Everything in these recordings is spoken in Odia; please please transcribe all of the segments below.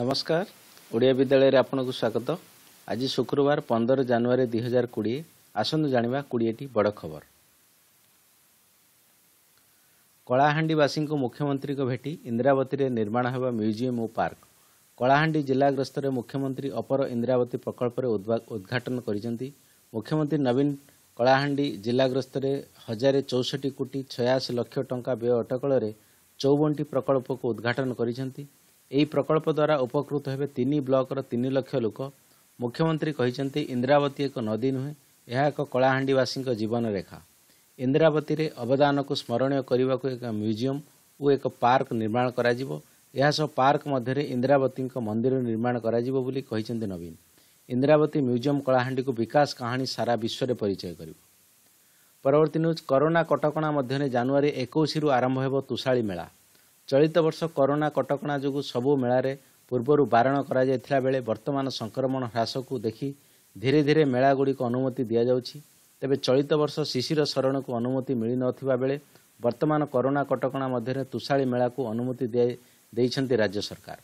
ନମସ୍କାର ଓଡ଼ିଆ ବିଦ୍ୟାଳୟରେ ଆପଣଙ୍କୁ ସ୍ୱାଗତ ଆଜି ଶୁକ୍ରବାର ପନ୍ଦର ଜାନୁଆରୀ ଦୁଇ ହଜାର କୋଡ଼ିଏ ଆସନ୍ତୁ ଜାଣିବା କୋଡ଼ିଏଟି ବଡ଼ ଖବର କଳାହାଣ୍ଡିବାସୀଙ୍କୁ ମୁଖ୍ୟମନ୍ତ୍ରୀଙ୍କ ଭେଟି ଇନ୍ଦ୍ରାବତୀରେ ନିର୍ମାଣ ହେବା ମ୍ୟୁଜିୟମ୍ ଓ ପାର୍କ କଳାହାଣ୍ଡି ଜିଲ୍ଲାଗ୍ରସ୍ତରେ ମୁଖ୍ୟମନ୍ତ୍ରୀ ଅପର ଇନ୍ଦ୍ରାବତୀ ପ୍ରକଳ୍ପରେ ଉଦ୍ଘାଟନ କରିଛନ୍ତି ମୁଖ୍ୟମନ୍ତ୍ରୀ ନବୀନ କଳାହାଣ୍ଡି ଜିଲ୍ଲାଗ୍ରସ୍ତରେ ହଜାର ଚଉଷଠି କୋଟି ଛୟାଅଶୀ ଲକ୍ଷ ଟଙ୍କା ବ୍ୟୟ ଅଟକଳରେ ଚଉବନଟି ପ୍ରକଳ୍ପକୁ ଉଦ୍ଘାଟନ କରିଛନ୍ତି ଏହି ପ୍ରକଳ୍ପ ଦ୍ୱାରା ଉପକୃତ ହେବେ ତିନି ବ୍ଲକର ତିନି ଲକ୍ଷ ଲୋକ ମୁଖ୍ୟମନ୍ତ୍ରୀ କହିଛନ୍ତି ଇନ୍ଦ୍ରାବତୀ ଏକ ନଦୀ ନୁହେଁ ଏହା ଏକ କଳାହାଣ୍ଡିବାସୀଙ୍କ ଜୀବନରେଖା ଇନ୍ଦ୍ରାବତୀରେ ଅବଦାନକୁ ସ୍ମରଣୀୟ କରିବାକୁ ଏକ ମ୍ୟୁଜିୟମ୍ ଓ ଏକ ପାର୍କ ନିର୍ମାଣ କରାଯିବ ଏହା ସହ ପାର୍କ ମଧ୍ୟରେ ଇନ୍ଦ୍ରାବତୀଙ୍କ ମନ୍ଦିର ନିର୍ମାଣ କରାଯିବ ବୋଲି କହିଛନ୍ତି ନବୀନ ଇନ୍ଦ୍ରାବତୀ ମ୍ୟୁଜିୟମ୍ କଳାହାଣ୍ଡିକୁ ବିକାଶ କାହାଣୀ ସାରା ବିଶ୍ୱରେ ପରିଚୟ କରିବ ପରବର୍ତ୍ତୀ ନ୍ୟୁଜ୍ କରୋନା କଟକଣା ମଧ୍ୟରେ ଜାନୁଆରୀ ଏକୋଇଶରୁ ଆରମ୍ଭ ହେବ ତୁଷାଳୀ ମେଳା ଚଳିତ ବର୍ଷ କରୋନା କଟକଣା ଯୋଗୁଁ ସବୁ ମେଳାରେ ପୂର୍ବରୁ ବାରଣ କରାଯାଇଥିଲା ବେଳେ ବର୍ତ୍ତମାନ ସଂକ୍ରମଣ ହ୍ରାସକୁ ଦେଖି ଧୀରେ ଧୀରେ ମେଳାଗୁଡ଼ିକୁ ଅନୁମତି ଦିଆଯାଉଛି ତେବେ ଚଳିତ ବର୍ଷ ଶିଶିର ଶରଣକୁ ଅନୁମତି ମିଳିନଥିବା ବେଳେ ବର୍ତ୍ତମାନ କରୋନା କଟକଣା ମଧ୍ୟରେ ତୁଷାଳି ମେଳାକୁ ଅନୁମତି ଦିଆ ଦେଇଛନ୍ତି ରାଜ୍ୟ ସରକାର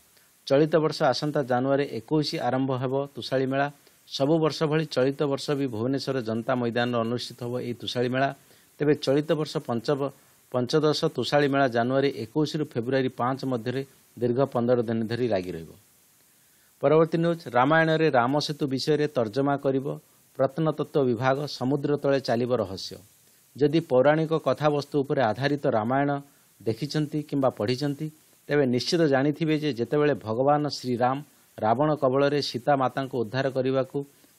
ଚଳିତ ବର୍ଷ ଆସନ୍ତା ଜାନୁଆରୀ ଏକୋଇଶ ଆରମ୍ଭ ହେବ ତୁଷାଳି ମେଳା ସବୁ ବର୍ଷ ଭଳି ଚଳିତ ବର୍ଷ ବି ଭୁବନେଶ୍ୱର ଜନତା ମଇଦାନରେ ଅନୁଷ୍ଠିତ ହେବ ଏହି ତୁଷାଳି ମେଳା ତେବେ ଚଳିତ ବର୍ଷ ପଞ୍ଚ ପଞ୍ଚଦଶ ତୋଷାଳି ମେଳା ଜାନୁଆରୀ ଏକୋଇଶରୁ ଫେବୃଆରୀ ପାଞ୍ଚ ମଧ୍ୟରେ ଦୀର୍ଘ ପନ୍ଦର ଦିନ ଧରି ଲାଗି ରହିବ ପରବର୍ତ୍ତୀ ନ୍ୟୁଜ୍ ରାମାୟଣରେ ରାମସେତୁ ବିଷୟରେ ତର୍ଜମା କରିବ ପ୍ରତ୍ନତତ୍ତ୍ୱ ବିଭାଗ ସମୁଦ୍ର ତଳେ ଚାଲିବ ରହସ୍ୟ ଯଦି ପୌରାଣିକ କଥାବସ୍ତୁ ଉପରେ ଆଧାରିତ ରାମାୟଣ ଦେଖିଛନ୍ତି କିମ୍ବା ପଢ଼ିଛନ୍ତି ତେବେ ନିଶ୍ଚିତ ଜାଣିଥିବେ ଯେ ଯେତେବେଳେ ଭଗବାନ ଶ୍ରୀରାମ ରାବଣ କବଳରେ ସୀତା ମାତାଙ୍କୁ ଉଦ୍ଧାର କରିବାକୁ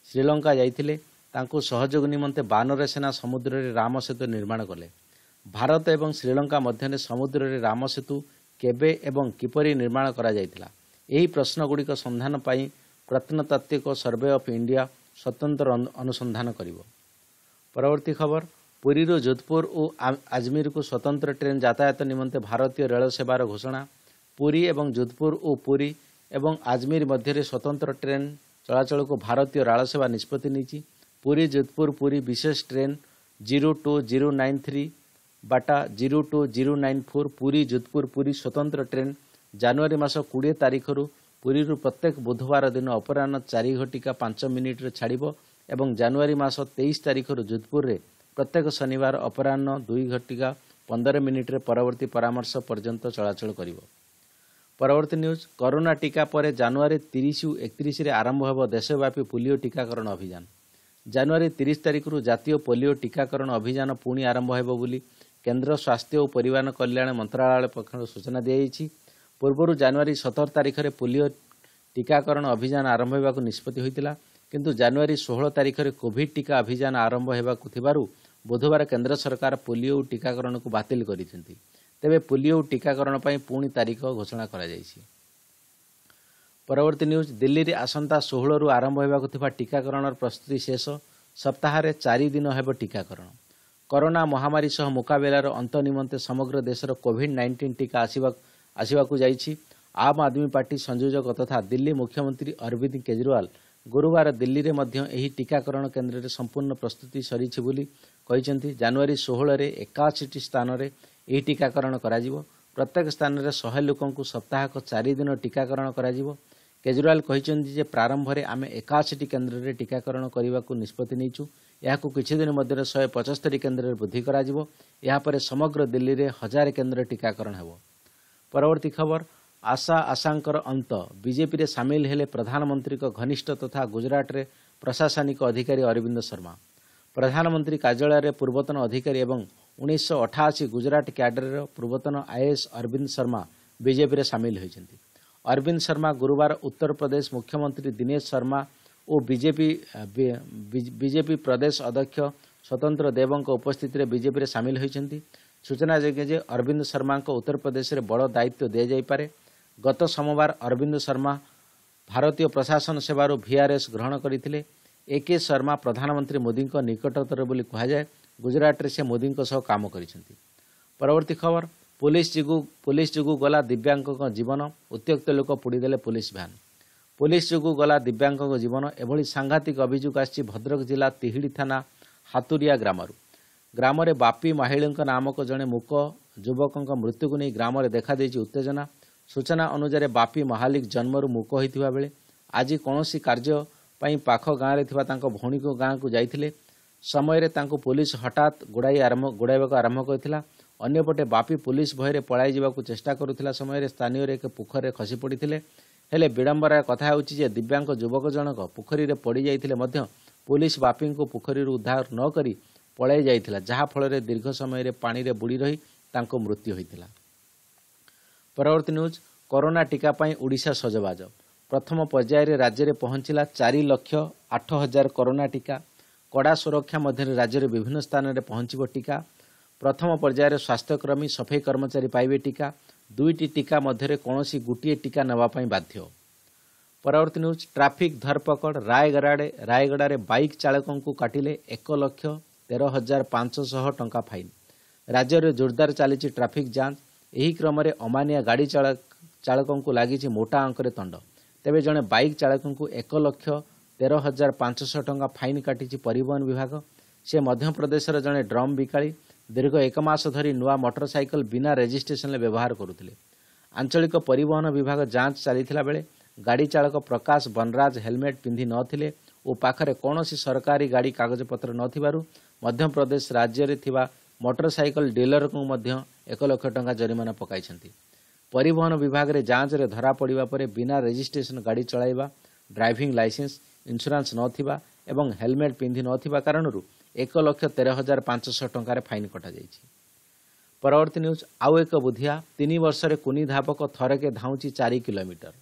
ଶ୍ରୀଲଙ୍କା ଯାଇଥିଲେ ତାଙ୍କୁ ସହଯୋଗ ନିମନ୍ତେ ବାନର ସେନା ସମୁଦ୍ରରେ ରାମସେତୁ ନିର୍ମାଣ କଲେ ଭାରତ ଏବଂ ଶ୍ରୀଲଙ୍କା ମଧ୍ୟରେ ସମୁଦ୍ରରେ ରାମ ସେତୁ କେବେ ଏବଂ କିପରି ନିର୍ମାଣ କରାଯାଇଥିଲା ଏହି ପ୍ରଶ୍ନଗୁଡ଼ିକ ସନ୍ଧାନ ପାଇଁ ପ୍ରତ୍ନତାତ୍ତ୍ୱିକ ସର୍ଭେ ଅଫ୍ ଇଣ୍ଡିଆ ସ୍ୱତନ୍ତ୍ର ଅନୁସନ୍ଧାନ କରିବ ପରବର୍ତ୍ତୀ ଖବର ପୁରୀରୁ ଯୋଧପୁର ଓ ଆଜମିରକୁ ସ୍ୱତନ୍ତ୍ର ଟ୍ରେନ୍ ଯାତାୟତ ନିମନ୍ତେ ଭାରତୀୟ ରେଳ ସେବାର ଘୋଷଣା ପୁରୀ ଏବଂ ଯୋଧପୁର ଓ ପୁରୀ ଏବଂ ଆଜମିର ମଧ୍ୟରେ ସ୍ୱତନ୍ତ୍ର ଟ୍ରେନ୍ ଚଳାଚଳକୁ ଭାରତୀୟ ରେଳ ସେବା ନିଷ୍ପତ୍ତି ନେଇଛି ପୁରୀ ଯୋଧପୁର ପୁରୀ ବିଶେଷ train zero two zero nine three ବାଟା zero two zero nine four Puri Jodhpur Puri ସ୍ୱତନ୍ତ୍ର ଟ୍ରେନ୍ ଜାନୁଆରୀ ମାସ କୋଡ଼ିଏ ତାରିଖରୁ ପୁରୀରୁ ପ୍ରତ୍ୟେକ ବୁଧବାର ଦିନ ଅପରାହ୍ନ ଚାରି ଘଟିକା ପାଞ୍ଚ ମିନିଟ୍ରେ ଛାଡ଼ିବ ଏବଂ ଜାନୁଆରୀ ମାସ ତେଇଶ ତାରିଖରୁ ଯୋଧପୁରରେ ପ୍ରତ୍ୟେକ ଶନିବାର ଅପରାହ୍ନ ଦୁଇ ଘଟିକା ପନ୍ଦର ମିନିଟ୍ରେ ପରବର୍ତ୍ତୀ ପରାମର୍ଶ ପର୍ଯ୍ୟନ୍ତ ଚଳାଚଳ କରିବ ପରବର୍ତ୍ତୀ ନ୍ୟୁଜ୍ କରୋନା ଟିକା ପରେ ଜାନୁଆରୀ ତିରିଶରୁ ଏକତିରିଶରେ ଆରମ୍ଭ ହେବ ଦେଶବ୍ୟାପୀ ପୋଲିଓ ଟିକାକରଣ ଅଭିଯାନ ଜାନୁଆରୀ ତିରିଶ ତାରିଖରୁ ଜାତୀୟ ପୋଲିଓ ଟିକାକରଣ ଅଭିଯାନ ପୁଣି ଆରମ୍ଭ ହେବ ବୋଲି କେନ୍ଦ୍ର ସ୍ୱାସ୍ଥ୍ୟ ଓ ପରିବାର କଲ୍ୟାଣ ମନ୍ତ୍ରଣାଳୟ ପକ୍ଷରୁ ସୂଚନା ଦିଆଯାଇଛି ପୂର୍ବରୁ ଜାନୁଆରୀ ସତର ତାରିଖରେ ପୋଲିଓ ଟିକାକରଣ ଅଭିଯାନ ଆରମ୍ଭ ହେବାକୁ ନିଷ୍ପତ୍ତି ହୋଇଥିଲା କିନ୍ତୁ ଜାନୁଆରୀ ଷୋହଳ ତାରିଖରେ କୋଭିଡ୍ ଟିକା ଅଭିଯାନ ଆରମ୍ଭ ହେବାକୁ ଥିବାରୁ ବୁଧବାର କେନ୍ଦ୍ର ସରକାର ପୋଲିଓ ଟିକାକରଣକୁ ବାତିଲ କରିଛନ୍ତି ତେବେ ପୋଲିଓ ଟିକାକରଣ ପାଇଁ ପୁଣି ତାରିଖ ଘୋଷଣା କରାଯାଇଛି ପରବର୍ତ୍ତୀ ନ୍ୟୁଜ୍ ଦିଲ୍ଲୀରେ ଆସନ୍ତା ଷୋହଳରୁ ଆରମ୍ଭ ହେବାକୁ ଥିବା ଟିକାକରଣର ପ୍ରସ୍ତୁତି ଶେଷ ସପ୍ତାହରେ ଚାରି ଦିନ ହେବ ଟିକାକରଣ କରୋନା ମହାମାରୀ ସହ ମୁକାବିଲାର ଅନ୍ତ ନିମନ୍ତେ ସମଗ୍ର ଦେଶର କୋଭିଡ୍ ନାଇଣ୍ଟିନ୍ ଟିକା ଆସିବା ଆସିବାକୁ ଯାଇଛି ଆମ୍ ଆଦମୀ ପାର୍ଟି ସଂଯୋଜକ ତଥା ଦିଲ୍ଲୀ ମୁଖ୍ୟମନ୍ତ୍ରୀ ଅରବିନ୍ଦ କେଜରିୱାଲ ଗୁରୁବାର ଦିଲ୍ଲୀରେ ମଧ୍ୟ ଏହି ଟିକାକରଣ କେନ୍ଦ୍ରରେ ସମ୍ପୂର୍ଣ୍ଣ ପ୍ରସ୍ତୁତି ସରିଛି ବୋଲି କହିଛନ୍ତି ଜାନୁଆରୀ ଷୋହଳରେ ଏକାଅଶୀଟି ସ୍ଥାନରେ ଏହି ଟିକାକରଣ କରାଯିବ ପ୍ରତ୍ୟେକ ସ୍ଥାନରେ ଶହେ ଲୋକଙ୍କୁ ସପ୍ତାହକ ଚାରିଦିନ ଟିକାକରଣ କରାଯିବ କେଜରିୱାଲ କହିଛନ୍ତି ଯେ ପ୍ରାରମ୍ଭରେ ଆମେ ଏକାଅଶୀଟି କେନ୍ଦ୍ରରେ ଟିକାକରଣ କରିବାକୁ ନିଷ୍ପତ୍ତି ନେଇଛୁ ଏହାକୁ କିଛିଦିନ ମଧ୍ୟରେ ଶହେ ପଞ୍ଚସ୍ତରୀ କେନ୍ଦ୍ରରେ ବୃଦ୍ଧି କରାଯିବ ଏହାପରେ ସମଗ୍ର ଦିଲ୍ଲୀରେ ହଜାରେ କେନ୍ଦ୍ର ଟିକାକରଣ ହେବ ପରବର୍ତ୍ତୀ ଖବର ଆଶା ଆଶାଙ୍କର ଅନ୍ତ ବିଜେପିରେ ସାମିଲ ହେଲେ ପ୍ରଧାନମନ୍ତ୍ରୀଙ୍କ ଘନିଷ୍ଠ ତଥା ଗୁଜରାଟରେ ପ୍ରଶାସନିକ ଅଧିକାରୀ ଅରବିନ୍ଦ ଶର୍ମା ପ୍ରଧାନମନ୍ତ୍ରୀ କାର୍ଯ୍ୟାଳୟରେ ପୂର୍ବତନ ଅଧିକାରୀ ଏବଂ ଉଣେଇଶହ ଅଠାଅଶୀ ଗୁଜରାଟ କ୍ୟାଡରର ପୂର୍ବତନ ଆଇଏଏସ୍ ଅରବିନ୍ଦ ଶର୍ମା ବିଜେପିରେ ସାମିଲ ହୋଇଛନ୍ତି ଅରବିନ୍ଦ ଶର୍ମା ଗୁରୁବାର ଉତ୍ତରପ୍ରଦେଶ ମୁଖ୍ୟମନ୍ତ୍ରୀ ଦିନେଶ ଶର୍ମା ଓ ବିଜେପି ବିଜେପି ପ୍ରଦେଶ ଅଧ୍ୟକ୍ଷ ସ୍ୱତନ୍ତ୍ର ଦେବଙ୍କ ଉପସ୍ଥିତିରେ ବିଜେପିରେ ସାମିଲ ହୋଇଛନ୍ତି ସୂଚନାଯୋଗ୍ୟ ଯେ ଅରବିନ୍ଦ ଶର୍ମାଙ୍କ ଉତ୍ତରପ୍ରଦେଶରେ ବଡ଼ ଦାୟିତ୍ୱ ଦିଆଯାଇପାରେ ଗତ ସୋମବାର ଅରବିନ୍ଦ ଶର୍ମା ଭାରତୀୟ ପ୍ରଶାସନ ସେବାରୁ ଭିଆର୍ଏସ୍ ଗ୍ରହଣ କରିଥିଲେ ଏକେ ଶର୍ମା ପ୍ରଧାନମନ୍ତ୍ରୀ ମୋଦିଙ୍କ ନିକଟତର ବୋଲି କୁହାଯାଏ ଗୁଜରାଟରେ ସେ ମୋଦିଙ୍କ ସହ କାମ କରିଛନ୍ତି ପରବର୍ତ୍ତୀ ଖବର ପୁଲିସ୍ ଯୋଗୁଁ ପୋଲିସ ଯୋଗୁଁ ଗଲା ଦିବ୍ୟାଙ୍ଗଙ୍କ ଜୀବନ ଉତ୍ତ୍ୟକ୍ତ ଲୋକ ପୋଡ଼ିଦେଲେ ପୁଲିସ୍ ଭ୍ୟାନ୍ ପୋଲିସ ଯୋଗୁଁ ଗଲା ଦିବ୍ୟାଙ୍ଗଙ୍କ ଜୀବନ ଏଭଳି ସାଂଘାତିକ ଅଭିଯୋଗ ଆସିଛି ଭଦ୍ରକ ଜିଲ୍ଲା ତିହିଡ଼ି ଥାନା ହାତୁରିଆ ଗ୍ରାମରୁ ଗ୍ରାମରେ ବାପି ମାହିଳୀଙ୍କ ନାମକ ଜଣେ ମୁକ ଯୁବକଙ୍କ ମୃତ୍ୟୁକୁ ନେଇ ଗ୍ରାମରେ ଦେଖାଦେଇଛି ଉତ୍ତେଜନା ସୂଚନା ଅନୁଯାୟୀ ବାପି ମହାଲିକ ଜନ୍ମରୁ ମୁକ ବେଳେ ଆଜି କୌଣସି କାର୍ଯ୍ୟ ପାଇଁ ପାଖ ଗାଁରେ ଥିବା ତାଙ୍କ ଭଉଣୀଙ୍କ ଗାଁକୁ ଯାଇଥିଲେ ସମୟରେ ତାଙ୍କୁ ପୋଲିସ ହଠାତ୍ ଗୋଡ଼ାଇ ଗୋଡ଼ାଇବାକୁ ଆରମ୍ଭ କରିଥିଲା ଅନ୍ୟପଟେ ବାପି ପୋଲିସ ଭୟରେ ପଳାଇ ଯିବାକୁ ଚେଷ୍ଟା କରୁଥିଲା ସମୟରେ ସ୍ଥାନୀୟରେ ଏକ ପୋଖରୀରେ ଖସି ପଡ଼ିଥିଲେ ହେଲେ ବିଡ଼ମ୍ବରାରେ କଥା ହେଉଛି ଯେ ଦିବ୍ୟାଙ୍ଗ ଯୁବକ ଜଣକ ପୋଖରୀରେ ପଡ଼ିଯାଇଥିଲେ ମଧ୍ୟ ପୋଲିସ ବାପିଙ୍କୁ ପୋଖରୀରୁ ଉଦ୍ଧାର ନ କରି ପଳାଇ ଯାଇଥିଲା ଯାହାଫଳରେ ଦୀର୍ଘ ସମୟରେ ପାଣିରେ ବୁଡ଼ି ରହି ତାଙ୍କ ମୃତ୍ୟୁ ହୋଇଥିଲା ପରବର୍ତ୍ତୀ ନ୍ୟୁଜ୍ କରୋନା ଟିକା ପାଇଁ ଓଡ଼ିଶା ସଜବାଜ ପ୍ରଥମ ପର୍ଯ୍ୟାୟରେ ରାଜ୍ୟରେ ପହଞ୍ଚିଲା ଚାରି ଲକ୍ଷ ଆଠ ହଜାର କରୋନା ଟିକା କଡ଼ା ସୁରକ୍ଷା ମଧ୍ୟରେ ରାଜ୍ୟରେ ବିଭିନ୍ନ ସ୍ଥାନରେ ପହଞ୍ଚିବ ଟୀକା ପ୍ରଥମ ପର୍ଯ୍ୟାୟରେ ସ୍ୱାସ୍ଥ୍ୟକର୍ମୀ ସଫେଇ କର୍ମଚାରୀ ପାଇବେ ଟିକା ଦୁଇଟି ଟିକା ମଧ୍ୟରେ କୌଣସି ଗୋଟିଏ ଟିକା ନେବା ପାଇଁ ବାଧ୍ୟ ପରବର୍ତ୍ତୀ ନ୍ୟୁଜ୍ ଟ୍ରାଫିକ୍ ଧରପକଡ଼ ରାୟଗଡ଼ାରେ ରାୟଗଡ଼ାରେ ବାଇକ୍ ଚାଳକଙ୍କୁ କାଟିଲେ ଏକ ଲକ୍ଷ ତେର ହଜାର ପାଞ୍ଚଶହ ଟଙ୍କା ଫାଇନ୍ ରାଜ୍ୟରେ ଜୋରଦାର ଚାଲିଛି ଟ୍ରାଫିକ୍ ଯାଞ୍ଚ ଏହି କ୍ରମରେ ଅମାନିଆ ଗାଡ଼ି ଚାଳକଙ୍କୁ ଲାଗିଛି ମୋଟା ଅଙ୍କରେ ତଣ୍ଡ ତେବେ ଜଣେ ବାଇକ୍ ଚାଳକଙ୍କୁ ଏକ ଲକ୍ଷ ତେର ହଜାର ପାଞ୍ଚଶହ ଟଙ୍କା ଫାଇନ୍ କାଟିଛି ପରିବହନ ବିଭାଗ ସେ ମଧ୍ୟପ୍ରଦେଶର ଜଣେ ଡ୍ରମ୍ ବିକାଳି ଦୀର୍ଘ ଏକ ମାସ ଧରି ନୂଆ ମଟର ସାଇକେଲ ବିନା ରେଜିଷ୍ଟ୍ରେସନରେ ବ୍ୟବହାର କରୁଥିଲେ ଆଞ୍ଚଳିକ ପରିବହନ ବିଭାଗ ଯାଞ୍ଚ ଚାଲିଥିଲା ବେଳେ ଗାଡ଼ି ଚାଳକ ପ୍ରକାଶ ବନରାଜ ହେଲମେଟ୍ ପିନ୍ଧି ନଥିଲେ ଓ ପାଖରେ କୌଣସି ସରକାରୀ ଗାଡ଼ି କାଗଜପତ୍ର ନଥିବାରୁ ମଧ୍ୟପ୍ରଦେଶ ରାଜ୍ୟରେ ଥିବା ମଟର ସାଇକେଲ ଡିଲରକୁ ମଧ୍ୟ ଏକ ଲକ୍ଷ ଟଙ୍କା ଜରିମାନା ପକାଇଛନ୍ତି ପରିବହନ ବିଭାଗରେ ଯାଞ୍ଚରେ ଧରାପଡ଼ିବା ପରେ ବିନା ରେଜିଷ୍ଟ୍ରେସନ ଗାଡ଼ି ଚଳାଇବା ଡ୍ରାଇଭିଂ ଲାଇସେନ୍ସ ଇନ୍ସୁରାନ୍ସ ନଥିବା ଏବଂ ହେଲମେଟ୍ ପିନ୍ଧି ନଥିବା କାରଣରୁ ଏକ ଲକ୍ଷ ତେର ହଜାର ପାଞ୍ଚଶହ ଟଙ୍କାରେ ଫାଇନ୍ କଟାଯାଇଛି ପରବର୍ତ୍ତୀ ନ୍ୟୁଜ୍ ଆଉ ଏକ ବୁଦ୍ଧିଆ ତିନି ବର୍ଷରେ କୁନି ଧାବକ ଥରକେ ଧାଉଁଛି ଚାରି କିଲୋମିଟର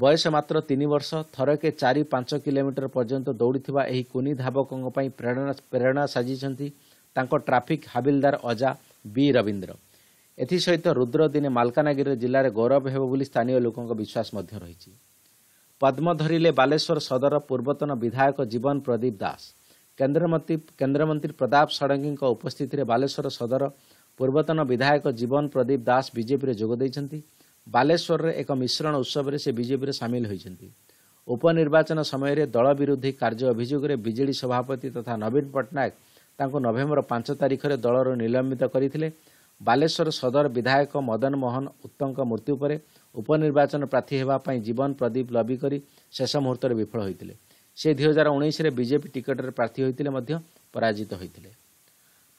ବୟସ ମାତ୍ର ତିନି ବର୍ଷ ଥରକେ ଚାରି ପାଞ୍ଚ କିଲୋମିଟର ପର୍ଯ୍ୟନ୍ତ ଦୌଡ଼ିଥିବା ଏହି କୁନି ଧାବକଙ୍କ ପାଇଁ ପ୍ରେରଣା ପ୍ରେରଣା ସାଜିଛନ୍ତି ତାଙ୍କ ଟ୍ରାଫିକ୍ ହାବିଲଦାର ଅଜା ବି ରବୀନ୍ଦ୍ର ଏଥିସହିତ ରୁଦ୍ର ଦିନେ ମାଲକାନଗିରି ଜିଲ୍ଲାରେ ଗୌରବ ହେବ ବୋଲି ସ୍ଥାନୀୟ ଲୋକଙ୍କ ବିଶ୍ୱାସ ମଧ୍ୟ ରହିଛି ପଦ୍ମ ଧରିଲେ ବାଲେଶ୍ୱର ସଦର ପୂର୍ବତନ ବିଧାୟକ ଜୀବନ ପ୍ରଦୀପ ଦାସ କେନ୍ଦ୍ରମନ୍ତ୍ରୀ କେନ୍ଦ୍ରମନ୍ତ୍ରୀ ପ୍ରତାପ ଷଡ଼ଙ୍ଗୀଙ୍କ ଉପସ୍ଥିତିରେ ବାଲେଶ୍ୱର ସଦର ପୂର୍ବତନ ବିଧାୟକ ଜୀବନ ପ୍ରଦୀପ ଦାସ ବିଜେପିରେ ଯୋଗ ଦେଇଛନ୍ତି ବାଲେଶ୍ୱରରେ ଏକ ମିଶ୍ରଣ ଉତ୍ସବରେ ସେ ବିଜେପିରେ ସାମିଲ ହୋଇଛନ୍ତି ଉପନିର୍ବାଚନ ସମୟରେ ଦଳ ବିରୋଧୀ କାର୍ଯ୍ୟ ଅଭିଯୋଗରେ ବିଜେଡି ସଭାପତି ତଥା ନବୀନ ପଟ୍ଟନାୟକ ତାଙ୍କୁ ନଭେମ୍ବର ପାଞ୍ଚ ତାରିଖରେ ଦଳରୁ ନିଲମ୍ବିତ କରିଥିଲେ ବାଲେଶ୍ୱର ସଦର ବିଧାୟକ ମଦନ ମୋହନ ଉତ୍ତଙ୍କ ମୃତ୍ୟୁ ପରେ ଉପନିର୍ବାଚନ ପ୍ରାର୍ଥୀ ହେବା ପାଇଁ ଜୀବନ ପ୍ରଦୀପ ଲବି କରି ଶେଷ ମୁହୂର୍ତ୍ତରେ ବିଫଳ ହୋଇଥିଲେ ସେ ଦୁଇ ହଜାର ଉଣେଇଶରେ ବିଜେପି ଟିକେଟରେ ପ୍ରାର୍ଥୀ ହୋଇଥିଲେ ମଧ୍ୟ ପରାଜିତ ହୋଇଥିଲେ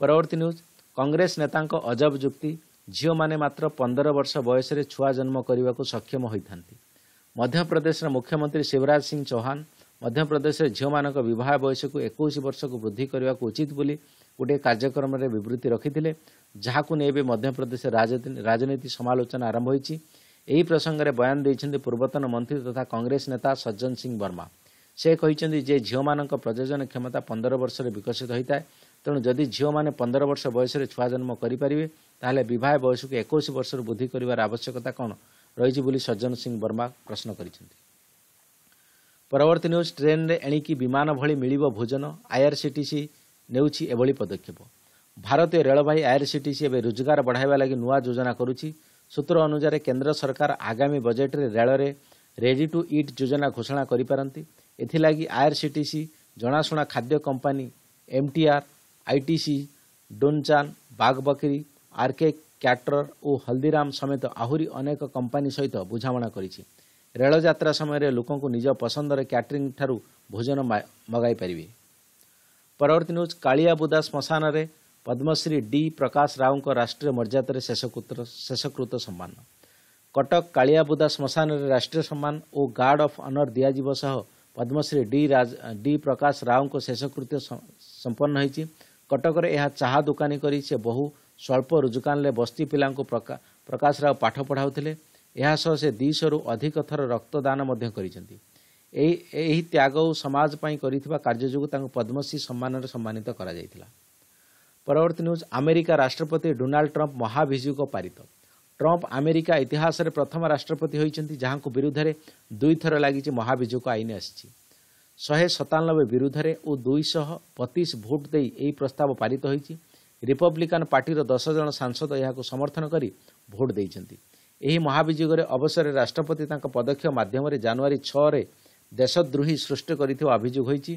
ପରବର୍ତ୍ତୀ ନ୍ୟୁଜ୍ କଂଗ୍ରେସ ନେତାଙ୍କ ଅଜବ ଯୁକ୍ତି ଝିଅମାନେ ମାତ୍ର ପନ୍ଦର ବର୍ଷ ବୟସରେ ଛୁଆ ଜନ୍ମ କରିବାକୁ ସକ୍ଷମ ହୋଇଥାନ୍ତି ମଧ୍ୟପ୍ରଦେଶର ମୁଖ୍ୟମନ୍ତ୍ରୀ ଶିବରାଜ ସିଂ ଚୌହାନ ମଧ୍ୟପ୍ରଦେଶରେ ଝିଅମାନଙ୍କ ବିବାହ ବୟସକୁ ଏକୋଇଶ ବର୍ଷକୁ ବୃଦ୍ଧି କରିବାକୁ ଉଚିତ ବୋଲି ଗୋଟିଏ କାର୍ଯ୍ୟକ୍ରମରେ ବିବୃତ୍ତି ରଖିଥିଲେ ଯାହାକୁ ନେଇ ଏବେ ମଧ୍ୟପ୍ରଦେଶରେ ରାଜନୀତି ସମାଲୋଚନା ଆରମ୍ଭ ହୋଇଛି ଏହି ପ୍ରସଙ୍ଗରେ ବୟାନ ଦେଇଛନ୍ତି ପୂର୍ବତନ ମନ୍ତ୍ରୀ ତଥା କଂଗ୍ରେସ ନେତା ସଜ୍ଜନ ସିଂ ବର୍ମା ସେ କହିଛନ୍ତି ଯେ ଝିଅମାନଙ୍କ ପ୍ରଯୋଜନ କ୍ଷମତା ପନ୍ଦର ବର୍ଷରେ ବିକଶିତ ହୋଇଥାଏ ତେଣୁ ଯଦି ଝିଅମାନେ ପନ୍ଦର ବର୍ଷ ବୟସରେ ଛୁଆ ଜନ୍ମ କରିପାରିବେ ତାହେଲେ ବିବାହ ବୟସକୁ ଏକୋଇଶ ବର୍ଷରୁ ବୃଦ୍ଧି କରିବାର ଆବଶ୍ୟକତା କ'ଣ ରହିଛି ବୋଲି ସଜ୍ଜନ ସିଂ ବର୍ମା ପ୍ରଶ୍ନ କରିଛନ୍ତି ପରବର୍ତ୍ତୀ ନ୍ୟୁଜ୍ ଟ୍ରେନ୍ରେ ଏଣିକି ବିମାନ ଭଳି ମିଳିବ ଭୋଜନ ଆଇଆର୍ସିଟିସି ନେଉଛି ଏଭଳି ପଦକ୍ଷେପ ଭାରତୀୟ ରେଳବାଇ ଆଇଆର୍ସିଟିସି ଏବେ ରୋଜଗାର ବଢ଼ାଇବା ଲାଗି ନୂଆ ଯୋଜନା କରୁଛି ସୂତ୍ର ଅନୁସାରେ କେନ୍ଦ୍ର ସରକାର ଆଗାମୀ ବଜେଟ୍ରେ ରେଳରେ ରେଡି ଟୁ ଇଟ୍ ଯୋଜନା ଘୋଷଣା କରିପାରନ୍ତି ଏଥିଲାଗି ଆଇଆର୍ସିଟିସି ଜଣାଶୁଣା ଖାଦ୍ୟ କମ୍ପାନୀ ଏମ୍ଟିଆର୍ ଆଇଟିସି ଡୋନ୍ଚାନ୍ ବାଗବକ୍ରି ଆର୍କେ କ୍ୟାଟର ଓ ହଲ୍ଦିରାମ୍ ସମେତ ଆହୁରି ଅନେକ କମ୍ପାନୀ ସହିତ ବୁଝାମଣା କରିଛି ରେଳଯାତ୍ରା ସମୟରେ ଲୋକଙ୍କୁ ନିଜ ପସନ୍ଦର କ୍ୟାଟ୍ରିଂଠାରୁ ଭୋଜନ ମଗାଇ ପାରିବେ ପରବର୍ତ୍ତୀ ନ୍ୟୁଜ୍ କାଳିଆ ବୁଦା ଶ୍ମଶାନରେ ପଦ୍ମଶ୍ରୀ ଡି ପ୍ରକାଶ ରାଓଙ୍କ ରାଷ୍ଟ୍ରୀୟ ମର୍ଯ୍ୟାଦାରେ ଶେଷକୃତ ଶେଷକୃତ ସମ୍ମାନ କଟକ କାଳିଆବୁଦା ଶ୍ମଶାନରେ ରାଷ୍ଟ୍ରୀୟ ସମ୍ମାନ ଓ ଗାର୍ଡ ଅଫ୍ ଅନର୍ ଦିଆଯିବ ସହ ପଦ୍ମଶ୍ରୀ ଡି ଡି ପ୍ରକାଶ ରାଓଙ୍କ ଶେଷକୃତ୍ୟ ସମ୍ପନ୍ନ ହୋଇଛି କଟକରେ ଏହା ଚାହା ଦୋକାନୀ କରି ସେ ବହୁ ସ୍ୱଳ୍ପ ରୁଜୁକାନରେ ବସ୍ତି ପିଲାଙ୍କୁ ପ୍ରକାଶ ରାଓ ପାଠ ପଢ଼ାଉଥିଲେ ଏହା ସହ ସେ ଦୁଇଶହରୁ ଅଧିକ ଥର ରକ୍ତଦାନ ମଧ୍ୟ କରିଛନ୍ତି ଏହି ଏହି ତ୍ୟାଗ ଓ ସମାଜ ପାଇଁ କରିଥିବା କାର୍ଯ୍ୟ ଯୋଗୁଁ ତାଙ୍କୁ ପଦ୍ମଶ୍ରୀ ସମ୍ମାନରେ ସମ୍ମାନିତ କରାଯାଇଥିଲା ପରବର୍ତ୍ତୀ ନ୍ୟୁଜ୍ ଆମେରିକା ରାଷ୍ଟ୍ରପତି ଡୋନାଲ୍ଡ ଟ୍ରମ୍ପ ମହାଭିଯୋଗ ପାରିତ ଟ୍ରମ୍ପ୍ ଆମେରିକା ଇତିହାସରେ ପ୍ରଥମ ରାଷ୍ଟ୍ରପତି ହୋଇଛନ୍ତି ଯାହାଙ୍କ ବିରୁଦ୍ଧରେ ଦୁଇଥର ଲାଗିଛି ମହାଭିଯୋଗ ଆଇନ ଆସିଛି ଶହେ ସତାନବେ ବିରୁଦ୍ଧରେ ଓ ଦୁଇଶହ ବତିଶ ଭୋଟ୍ ଦେଇ ଏହି ପ୍ରସ୍ତାବ ପାରିତ ହୋଇଛି ରିପବ୍ଲିକାନ୍ ପାର୍ଟିର ଦଶ ଜଣ ସାଂସଦ ଏହାକୁ ସମର୍ଥନ କରି ଭୋଟ୍ ଦେଇଛନ୍ତି ଏହି ମହାଭିଯୋଗରେ ଅବସରରେ ରାଷ୍ଟ୍ରପତି ତାଙ୍କ ପଦକ୍ଷେପ ମାଧ୍ୟମରେ ଜାନୁଆରୀ ଛଅରେ ଦେଶଦ୍ରୋହୀ ସୃଷ୍ଟି କରିଥିବା ଅଭିଯୋଗ ହୋଇଛି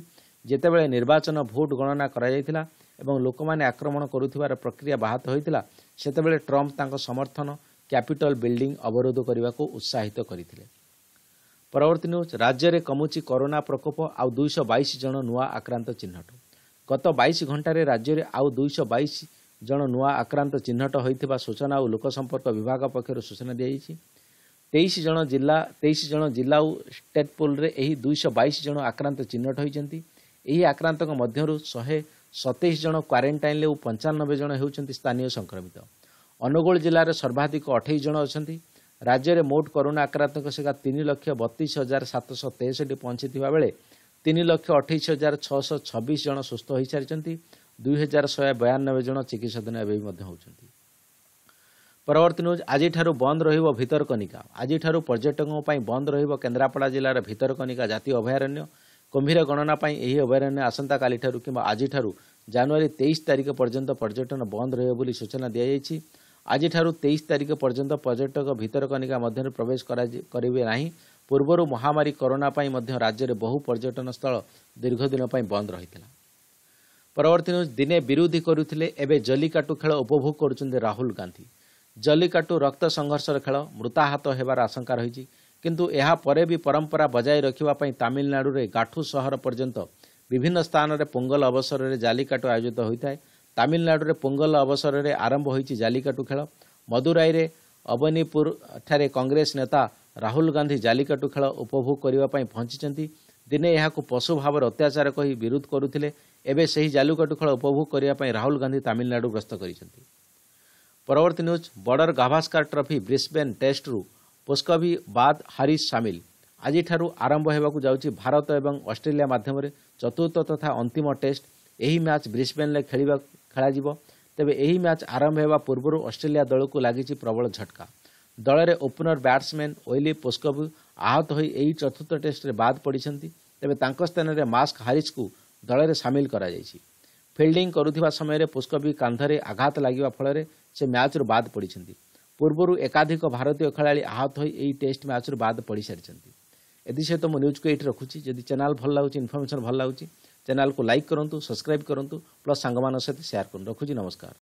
ଯେତେବେଳେ ନିର୍ବାଚନ ଭୋଟ୍ ଗଣନା କରାଯାଇଥିଲା ଏବଂ ଲୋକମାନେ ଆକ୍ରମଣ କରୁଥିବାର ପ୍ରକ୍ରିୟା ବାହାତ ହୋଇଥିଲା ସେତେବେଳେ ଟ୍ରମ୍ପ ତାଙ୍କ ସମର୍ଥନ କ୍ୟାପିଟଲ ବିଲ୍ଡିଂ ଅବରୋଧ କରିବାକୁ ଉତ୍ସାହିତ କରିଥିଲେ ପରବର୍ତ୍ତୀ ନ୍ୟୁଜ୍ ରାଜ୍ୟରେ କମୁଛି କରୋନା ପ୍ରକୋପ ଆଉ ଦୁଇଶହ ବାଇଶ ଜଣ ନୂଆ ଆକ୍ରାନ୍ତ ଚିହ୍ନଟ ଗତ ବାଇଶ ଘଣ୍ଟାରେ ରାଜ୍ୟରେ ଆଉ ଦୁଇଶହ ବାଇଶ ଜଣ ନୂଆ ଆକ୍ରାନ୍ତ ଚିହ୍ନଟ ହୋଇଥିବା ସୂଚନା ଓ ଲୋକସମ୍ପର୍କ ବିଭାଗ ପକ୍ଷରୁ ସୂଚନା ଦିଆଯାଇଛି ତେଇଶ ଜଣ ଜିଲ୍ଲା ତେଇଶ ଜଣ ଜିଲ୍ଲା ଓ ଷ୍ଟେଟ୍ ପୁଲ୍ରେ ଏହି ଦୁଇଶହ ବାଇଶ ଜଣ ଆକ୍ରାନ୍ତ ଚିହ୍ନଟ ହୋଇଛନ୍ତି ଏହି ଆକ୍ରାନ୍ତଙ୍କ ମଧ୍ୟରୁ ଶହେ ସତେଇଶ ଜଣ କ୍ୱାରେଣ୍ଟାଇନ୍ରେ ଓ ପଞ୍ଚାନବେ ଜଣ ହେଉଛନ୍ତି ସ୍ଥାନୀୟ ସଂକ୍ରମିତ ଅନୁଗୁଳ ଜିଲ୍ଲାରେ ସର୍ବାଧିକ ଅଠେଇଶ ଜଣ ଅଛନ୍ତି ରାଜ୍ୟରେ ମୋଟ କରୋନା ଆକ୍ରାନ୍ତଙ୍କ ସଂଖ୍ୟା ତିନି ଲକ୍ଷ ବତିଶ ହଜାର ସାତଶହ ତେଷଠି ପହଞ୍ଚିଥିବା ବେଳେ ତିନି ଲକ୍ଷ ଅଠେଇଶ ହଜାର ଛଅଶହ ଛବିଶ ଜଣ ସୁସ୍ଥ ହୋଇସାରିଛନ୍ତି ଦୁଇ ହଜାର ଶହେ ବୟାନବେ ଜଣ ଚିକିତ୍ସାଧୀନ ଏବେ ମଧ୍ୟ ହେଉଛନ୍ତି ପରବର୍ତ୍ତୀ ନ୍ୟୁଜ୍ ଆଜିଠାରୁ ବନ୍ଦ ରହିବ ଭିତରକନିକା ଆଜିଠାରୁ ପର୍ଯ୍ୟଟକଙ୍କ ପାଇଁ ବନ୍ଦ ରହିବ କେନ୍ଦ୍ରାପଡ଼ା ଜିଲ୍ଲାର ଭିତରକନିକା ଜାତୀୟ ଅଭୟାରଣ୍ୟ କୁମ୍ଭୀର ଗଣନା ପାଇଁ ଏହି ଅଭୟାରଣ୍ୟ ଆସନ୍ତାକାଲିଠାରୁ କିମ୍ବା ଆଜିଠାରୁ ଜାନୁଆରୀ ତେଇଶ ତାରିଖ ପର୍ଯ୍ୟନ୍ତ ପର୍ଯ୍ୟଟନ ବନ୍ଦ ରହିବ ବୋଲି ସୂଚନା ଦିଆଯାଇଛି ଆଜିଠାରୁ ତେଇଶ ତାରିଖ ପର୍ଯ୍ୟନ୍ତ ପର୍ଯ୍ୟଟକ ଭିତରକନିକା ମଧ୍ୟରେ ପ୍ରବେଶ କରିବେ ନାହିଁ ପୂର୍ବରୁ ମହାମାରୀ କରୋନା ପାଇଁ ମଧ୍ୟ ରାଜ୍ୟରେ ବହୁ ପର୍ଯ୍ୟଟନ ସ୍ଥଳ ଦୀର୍ଘଦିନ ପାଇଁ ବନ୍ଦ ରହିଥିଲା ପରବର୍ତ୍ତୀ ନ୍ୟୁଜ୍ ଦିନେ ବିରୋଧୀ କରୁଥିଲେ ଏବେ ଜଲିକାଟୁ ଖେଳ ଉପଭୋଗ କରୁଛନ୍ତି ରାହୁଲ ଗାନ୍ଧୀ ଜଲିକାଟୁ ରକ୍ତ ସଂଘର୍ଷର ଖେଳ ମୃତାହତ ହେବାର ଆଶଙ୍କା ରହିଛି କିନ୍ତୁ ଏହା ପରେ ବି ପରମ୍ପରା ବଜାୟ ରଖିବା ପାଇଁ ତାମିଲନାଡ଼ୁରେ ଗାଠୁ ସହର ପର୍ଯ୍ୟନ୍ତ ବିଭିନ୍ନ ସ୍ଥାନରେ ପୋଙ୍ଗଲ ଅବସରରେ ଜାଲିକାଟୁ ଆୟୋଜିତ ହୋଇଥାଏ ତାମିଲନାଡ଼ୁରେ ପୋଙ୍ଗଲ ଅବସରରେ ଆରମ୍ଭ ହୋଇଛି ଜାଲିକାଟୁ ଖେଳ ମଦୁରାଇରେ ଅବନୀପୁର ଠାରେ କଂଗ୍ରେସ ନେତା ରାହୁଲ ଗାନ୍ଧୀ ଜାଲିକାଟୁ ଖେଳ ଉପଭୋଗ କରିବା ପାଇଁ ପହଞ୍ଚିଛନ୍ତି ଦିନେ ଏହାକୁ ପଶୁ ଭାବରେ ଅତ୍ୟାଚାର କହି ବିରୋଧ କରୁଥିଲେ ଏବେ ସେହି ଜାଲୁକାଟୁ ଖେଳ ଉପଭୋଗ କରିବା ପାଇଁ ରାହୁଲ ଗାନ୍ଧୀ ତାମିଲନାଡ଼ୁ ଗସ୍ତ କରିଛନ୍ତି ପରବର୍ତ୍ତୀ news Border Gavaskar trophy Brisbane ଟେଷ୍ଟରୁ ପୁଷ୍କଭି ବାଦ୍ ହାରିସ୍ ସାମିଲ ଆଜିଠାରୁ ଆରମ୍ଭ ହେବାକୁ ଯାଉଛି ଭାରତ ଏବଂ ଅଷ୍ଟ୍ରେଲିଆ ମାଧ୍ୟମରେ ଚତୁର୍ଥ ତଥା ଅନ୍ତିମ ଟେଷ୍ଟ ଏହି ମ୍ୟାଚ୍ ବ୍ରିସ୍ବେନ୍ରେ ଖେଳିବା ଖେଳାଯିବ ତେବେ ଏହି ମ୍ୟାଚ୍ ଆରମ୍ଭ ହେବା ପୂର୍ବରୁ ଅଷ୍ଟ୍ରେଲିଆ ଦଳକୁ ଲାଗିଛି ପ୍ରବଳ ଝଟକା ଦଳରେ ଓପନର ବ୍ୟାଟ୍ସମ୍ୟାନ୍ ଓଲି ପୁଷ୍କଭି ଆହତ ହୋଇ ଏହି ଚତୁର୍ଥ ଟେଷ୍ଟରେ ବାଦ୍ ପଡ଼ିଛନ୍ତି ତେବେ ତାଙ୍କ ସ୍ଥାନରେ ମାସ୍କ ହାରିସ୍କୁ ଦଳରେ ସାମିଲ କରାଯାଇଛି ଫିଲ୍ଡିଂ କରୁଥିବା ସମୟରେ ପୁଷ୍କବି କାନ୍ଧରେ ଆଘାତ ଲାଗିବା ଫଳରେ ସେ ମ୍ୟାଚ୍ରୁ ବାଦ୍ ପଡ଼ିଛନ୍ତି ପୂର୍ବରୁ ଏକାଧିକ ଭାରତୀୟ ଖେଳାଳି ଆହତ ହୋଇ ଏହି ଟେଷ୍ଟ ମ୍ୟାଚ୍ରୁ ବାଦ ପଡ଼ିସାରିଛନ୍ତି ଏଥିସହିତ ମୁଁ ନ୍ୟୁଜ୍କୁ ଏଇଠି ରଖୁଛି ଯଦି ଚ୍ୟାନେଲ୍ ଭଲ ଲାଗୁଛି ଇନଫର୍ମେସନ୍ ଭଲ ଲାଗୁଛି ଚ୍ୟାନେଲ୍କୁ ଲାଇକ୍ କରନ୍ତୁ ସବସ୍କ୍ରାଇବ୍ କରନ୍ତୁ ପ୍ଲସ୍ ସାଙ୍ଗମାନଙ୍କ ସହିତ ସେୟାର କରନ୍ତୁ ରଖୁଛି ନମସ୍କାର